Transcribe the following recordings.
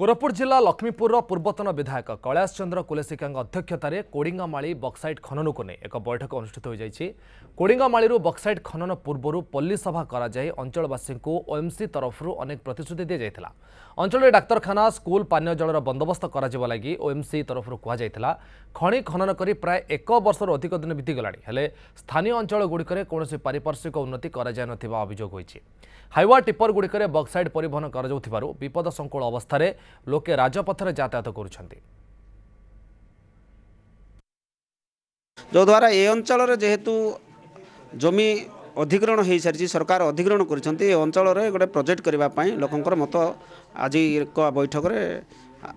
କୋରାପୁଟ ଜିଲ୍ଲା ଲକ୍ଷ୍ମୀପୁରର ପୂର୍ବତନ ବିଧାୟକ କୈଳାସ ଚନ୍ଦ୍ର କୁଲେସିକାଙ୍କ ଅଧ୍ୟକ୍ଷତାରେ କୋଡିଙ୍ଗାମାଳି ବକ୍ସାଇଟ୍ ଖନନକୁ ନେଇ ଏକ ବୈଠକ ଅନୁଷ୍ଠିତ ହୋଇଯାଇଛି କୋଡିଙ୍ଗାମାଳିରୁ ବକ୍ସାଇଟ୍ ଖନନ ପୂର୍ବରୁ ପଲ୍ଲୀସଭା କରାଯାଇ ଅଞ୍ଚଳବାସୀଙ୍କୁ ଓଏମ୍ସି ତରଫରୁ ଅନେକ ପ୍ରତିଶ୍ରୁତି ଦିଆଯାଇଥିଲା ଅଞ୍ଚଳରେ ଡାକ୍ତରଖାନା ସ୍କୁଲ୍ ପାନୀୟ ଜଳର ବନ୍ଦୋବସ୍ତ କରାଯିବା ଲାଗି ଓଏମ୍ସି ତରଫରୁ କୁହାଯାଇଥିଲା ଖଣି ଖନନ କରି ପ୍ରାୟ ଏକ ବର୍ଷରୁ ଅଧିକ ଦିନ ବିତିଗଲାଣି ହେଲେ ସ୍ଥାନୀୟ ଅଞ୍ଚଳଗୁଡ଼ିକରେ କୌଣସି ପାରିପାର୍ଶ୍ୱିକ ଉନ୍ନତି କରାଯାଇନଥିବା ଅଭିଯୋଗ ହୋଇଛି ହାଇୱା ଟିପରଗୁଡ଼ିକରେ ବକ୍ସାଇଟ୍ ପରିବହନ କରାଯାଉଥିବାରୁ ବିପଦ ସଂକୁଳ ଅବସ୍ଥାରେ ଲୋକେ ରାଜପଥରେ ଯାତାୟାତ କରୁଛନ୍ତି ଯଦ୍ୱାରା ଏ ଅଞ୍ଚଳରେ ଯେହେତୁ ଜମି ଅଧିଗ୍ରହଣ ହୋଇସାରିଛି ସରକାର ଅଧିଗ୍ରହଣ କରିଛନ୍ତି ଏ ଅଞ୍ଚଳରେ ଗୋଟେ ପ୍ରୋଜେକ୍ଟ କରିବା ପାଇଁ ଲୋକଙ୍କର ମତ ଆଜି ଏକ ବୈଠକରେ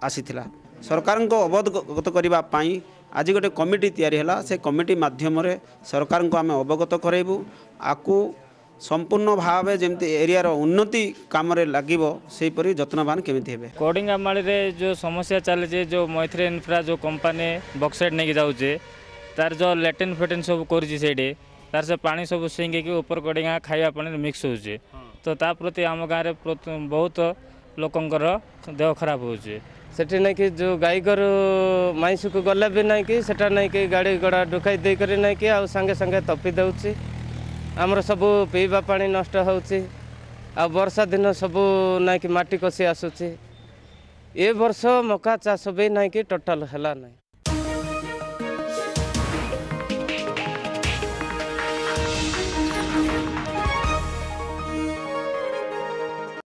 ଆସିଥିଲା ସରକାରଙ୍କ ଅବଗତ କରିବା ପାଇଁ ଆଜି ଗୋଟେ କମିଟି ତିଆରି ହେଲା ସେ କମିଟି ମାଧ୍ୟମରେ ସରକାରଙ୍କୁ ଆମେ ଅବଗତ କରାଇବୁ ଆକୁ संपूर्ण भाव जम्मि एरिया उन्नति काम लाग जत्नवान के कडिङ जो समस्या चाहिँ जो मैथ्रे इन्फ्रा जो कम्पनी बक्सेड नै जाउँ तार जो ल्याटिन फ्याटिन सबै गरुछ तारसँग सबै सिँगिक कोडिंगा कडिङ खाने मिक्स हुन्छ त प्रति आम गाँड्र बहुत लोकर देह खराब सेठी नै कि जो गाई को मैसुको गलाबि नै कि सि गाडी गडा ढोकि नै कि आउँ साङेसँगै तपिदेऊ ଆମର ସବୁ ପିଇବା ପାଣି ନଷ୍ଟ ହେଉଛି ଆଉ ବର୍ଷା ଦିନ ସବୁ ନାଇଁକି ମାଟି କଷି ଆସୁଛି ଏ ବର୍ଷ ମକା ଚାଷ ବି ନାଇଁକି ଟୋଟାଲ୍ ହେଲା ନାହିଁ